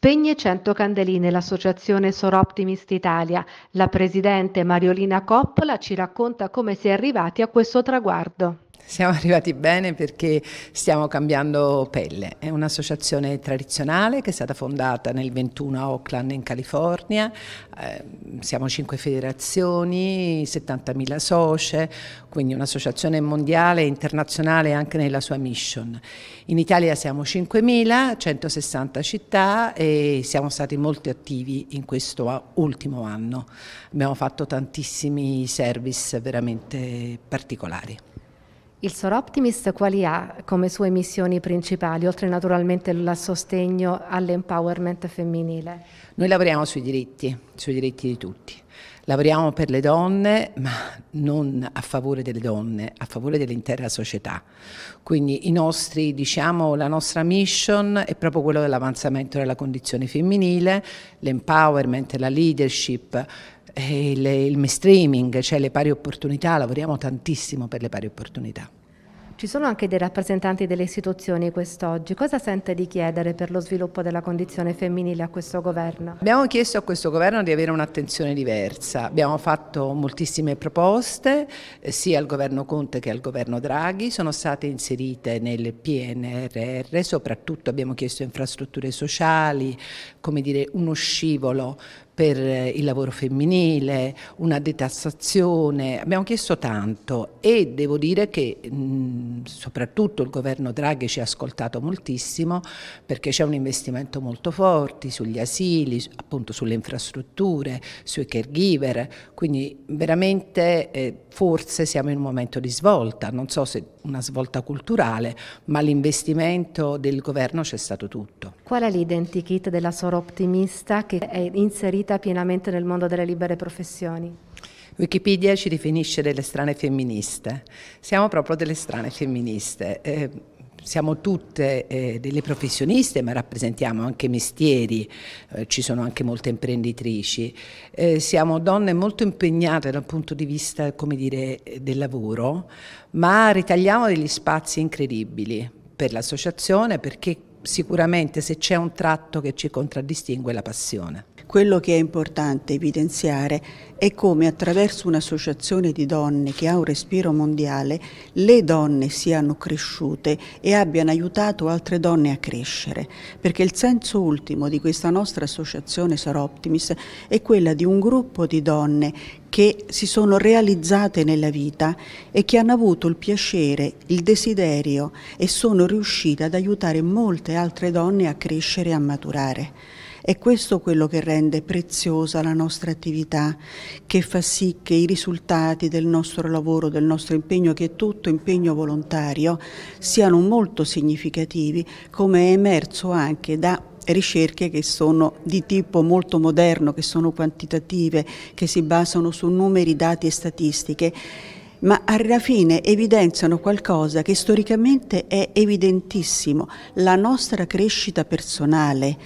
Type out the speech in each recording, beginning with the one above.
Spegne 100 candeline l'associazione Soroptimist Italia. La presidente Mariolina Coppola ci racconta come si è arrivati a questo traguardo. Siamo arrivati bene perché stiamo cambiando pelle. È un'associazione tradizionale che è stata fondata nel 21 a Oakland in California. Eh, siamo cinque federazioni, 70.000 socie, quindi un'associazione mondiale e internazionale anche nella sua mission. In Italia siamo 5.000, 160 città e siamo stati molto attivi in questo ultimo anno. Abbiamo fatto tantissimi service veramente particolari. Il Sor Optimist quali ha come sue missioni principali, oltre naturalmente al sostegno all'empowerment femminile? Noi lavoriamo sui diritti, sui diritti di tutti. Lavoriamo per le donne, ma non a favore delle donne, a favore dell'intera società. Quindi nostri, diciamo, la nostra mission è proprio quella dell'avanzamento della condizione femminile, l'empowerment, la leadership, il, il mainstreaming, cioè le pari opportunità, lavoriamo tantissimo per le pari opportunità. Ci sono anche dei rappresentanti delle istituzioni quest'oggi. Cosa sente di chiedere per lo sviluppo della condizione femminile a questo governo? Abbiamo chiesto a questo governo di avere un'attenzione diversa. Abbiamo fatto moltissime proposte eh, sia al governo Conte che al governo Draghi. Sono state inserite nel PNRR, soprattutto abbiamo chiesto infrastrutture sociali, come dire uno scivolo per eh, il lavoro femminile, una detassazione, abbiamo chiesto tanto e devo dire che mh, mm, soprattutto il governo Draghi ci ha ascoltato moltissimo perché c'è un investimento molto forte sugli asili, appunto sulle infrastrutture, sui caregiver, quindi veramente eh, forse siamo in un momento di svolta, non so se una svolta culturale, ma l'investimento del governo c'è stato tutto. Qual è l'identikit della Sora Optimista che è inserita pienamente nel mondo delle libere professioni? Wikipedia ci definisce delle strane femministe, siamo proprio delle strane femministe. Eh, siamo tutte eh, delle professioniste, ma rappresentiamo anche mestieri, eh, ci sono anche molte imprenditrici. Eh, siamo donne molto impegnate dal punto di vista, dire, del lavoro, ma ritagliamo degli spazi incredibili per l'associazione perché sicuramente se c'è un tratto che ci contraddistingue è la passione. Quello che è importante evidenziare è come attraverso un'associazione di donne che ha un respiro mondiale le donne siano cresciute e abbiano aiutato altre donne a crescere, perché il senso ultimo di questa nostra associazione Soroptimis è quella di un gruppo di donne che si sono realizzate nella vita e che hanno avuto il piacere, il desiderio e sono riuscite ad aiutare molte altre donne a crescere e a maturare. È questo quello che rende preziosa la nostra attività, che fa sì che i risultati del nostro lavoro, del nostro impegno, che è tutto impegno volontario, siano molto significativi, come è emerso anche da ricerche che sono di tipo molto moderno, che sono quantitative, che si basano su numeri, dati e statistiche ma alla fine evidenziano qualcosa che storicamente è evidentissimo, la nostra crescita personale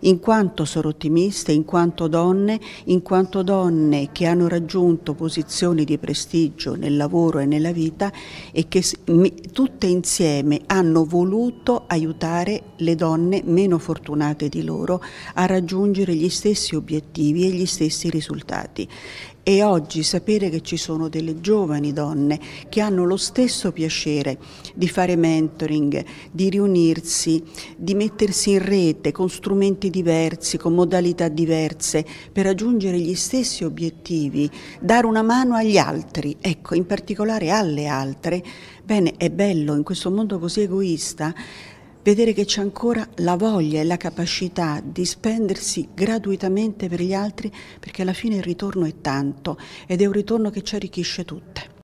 in quanto sono ottimiste, in quanto donne, in quanto donne che hanno raggiunto posizioni di prestigio nel lavoro e nella vita e che tutte insieme hanno voluto aiutare le donne meno fortunate di loro a raggiungere gli stessi obiettivi e gli stessi risultati e oggi sapere che ci sono delle giovani donne che hanno lo stesso piacere di fare mentoring, di riunirsi, di mettersi in rete con strumenti diversi, con modalità diverse per raggiungere gli stessi obiettivi, dare una mano agli altri, ecco, in particolare alle altre. Bene, è bello in questo mondo così egoista vedere che c'è ancora la voglia e la capacità di spendersi gratuitamente per gli altri, perché alla fine il ritorno è tanto ed è un ritorno che ci arricchisce tutte.